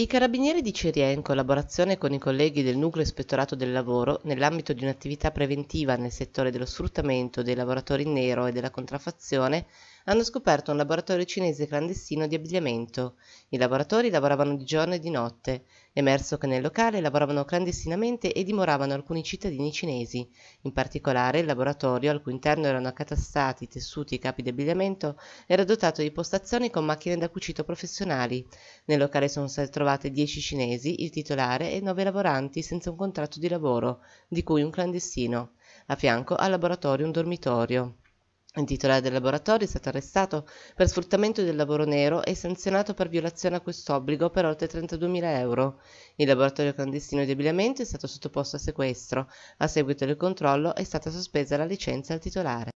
I carabinieri di Cirie, in collaborazione con i colleghi del Nucleo Ispettorato del Lavoro, nell'ambito di un'attività preventiva nel settore dello sfruttamento dei lavoratori in nero e della contraffazione, hanno scoperto un laboratorio cinese clandestino di abbigliamento. I lavoratori lavoravano di giorno e di notte. Emerso che nel locale lavoravano clandestinamente e dimoravano alcuni cittadini cinesi. In particolare il laboratorio, al cui interno erano accatastati tessuti e capi di abbigliamento, era dotato di postazioni con macchine da cucito professionali. Nel locale sono state trovate 10 cinesi, il titolare e 9 lavoranti senza un contratto di lavoro, di cui un clandestino. A fianco al laboratorio un dormitorio. Il titolare del laboratorio è stato arrestato per sfruttamento del lavoro nero e sanzionato per violazione a quest'obbligo per oltre 32.000 euro. Il laboratorio clandestino di abbigliamento è stato sottoposto a sequestro. A seguito del controllo è stata sospesa la licenza al titolare.